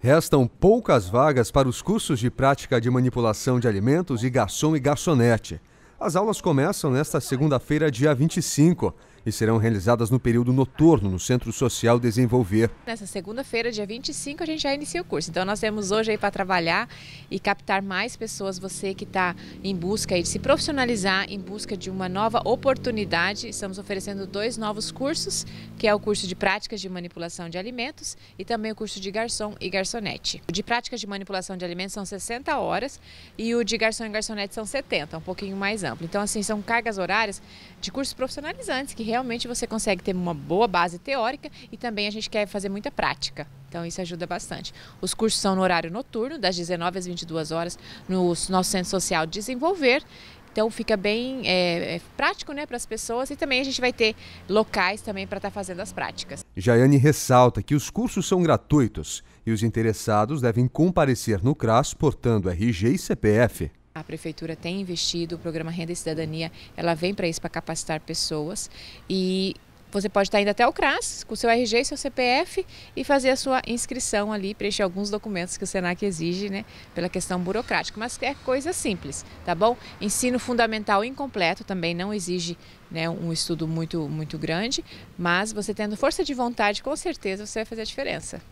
Restam poucas vagas para os cursos de prática de manipulação de alimentos e garçom e garçonete. As aulas começam nesta segunda-feira, dia 25 e serão realizadas no período noturno no Centro Social Desenvolver. Nessa segunda-feira, dia 25, a gente já inicia o curso. Então nós temos hoje aí para trabalhar e captar mais pessoas, você que está em busca de se profissionalizar, em busca de uma nova oportunidade. Estamos oferecendo dois novos cursos, que é o curso de práticas de manipulação de alimentos e também o curso de garçom e garçonete. O de práticas de manipulação de alimentos são 60 horas e o de garçom e garçonete são 70, um pouquinho mais amplo. Então assim, são cargas horárias de cursos profissionalizantes que realmente você consegue ter uma boa base teórica e também a gente quer fazer muita prática. Então isso ajuda bastante. Os cursos são no horário noturno, das 19 às 22 horas, no nosso Centro Social Desenvolver. Então fica bem é, é prático né, para as pessoas e também a gente vai ter locais também para estar tá fazendo as práticas. Jaiane ressalta que os cursos são gratuitos e os interessados devem comparecer no CRAS portando RG e CPF prefeitura tem investido, o programa Renda e Cidadania, ela vem para isso, para capacitar pessoas e você pode estar indo até o CRAS com seu RG e seu CPF e fazer a sua inscrição ali, preencher alguns documentos que o SENAC exige, né, pela questão burocrática, mas é coisa simples, tá bom? Ensino fundamental incompleto também não exige, né, um estudo muito muito grande, mas você tendo força de vontade, com certeza você vai fazer a diferença.